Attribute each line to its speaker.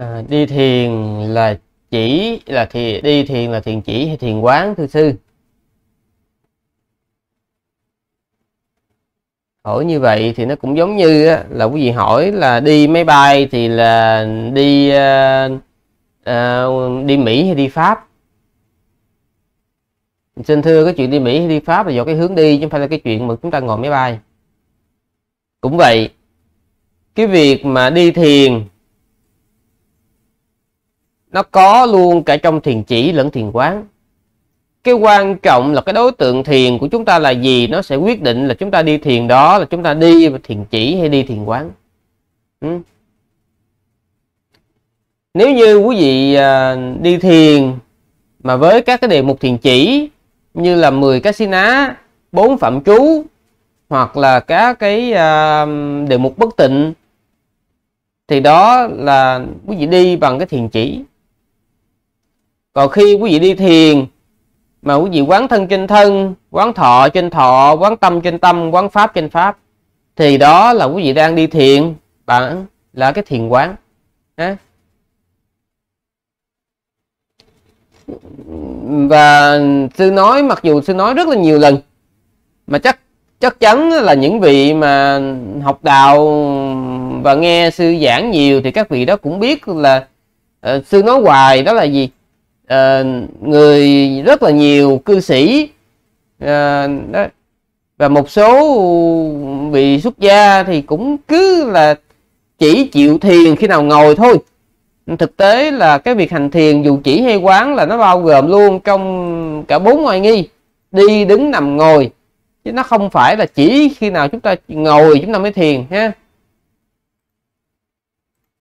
Speaker 1: à, đi thiền là chỉ là thì đi thiền là thiền chỉ hay thiền quán thưa sư hỏi như vậy thì nó cũng giống như là quý vị hỏi là đi máy bay thì là đi uh, uh, đi Mỹ hay đi Pháp xin thưa cái chuyện đi Mỹ hay đi Pháp là do cái hướng đi chứ không phải là cái chuyện mà chúng ta ngồi máy bay cũng vậy cái việc mà đi thiền nó có luôn cả trong thiền chỉ lẫn thiền quán cái quan trọng là cái đối tượng thiền của chúng ta là gì nó sẽ quyết định là chúng ta đi thiền đó là chúng ta đi thiền chỉ hay đi thiền quán ừ. nếu như quý vị à, đi thiền mà với các cái đề mục thiền chỉ như là 10 cái xí ná, bốn phạm chú hoặc là các cái à, đề mục bất tịnh thì đó là quý vị đi bằng cái thiền chỉ còn khi quý vị đi thiền mà quý vị quán thân trên thân quán thọ trên thọ quán tâm trên tâm quán pháp trên pháp thì đó là quý vị đang đi thiền bạn là cái thiền quán ha và sư nói mặc dù sư nói rất là nhiều lần mà chắc chắc chắn là những vị mà học đạo và nghe sư giảng nhiều thì các vị đó cũng biết là uh, sư nói hoài đó là gì à, người rất là nhiều cư sĩ à, đó. và một số bị xuất gia thì cũng cứ là chỉ chịu thiền khi nào ngồi thôi thực tế là cái việc hành thiền dù chỉ hay quán là nó bao gồm luôn trong cả bốn ngoại nghi đi đứng nằm ngồi chứ nó không phải là chỉ khi nào chúng ta ngồi chúng ta mới thiền ha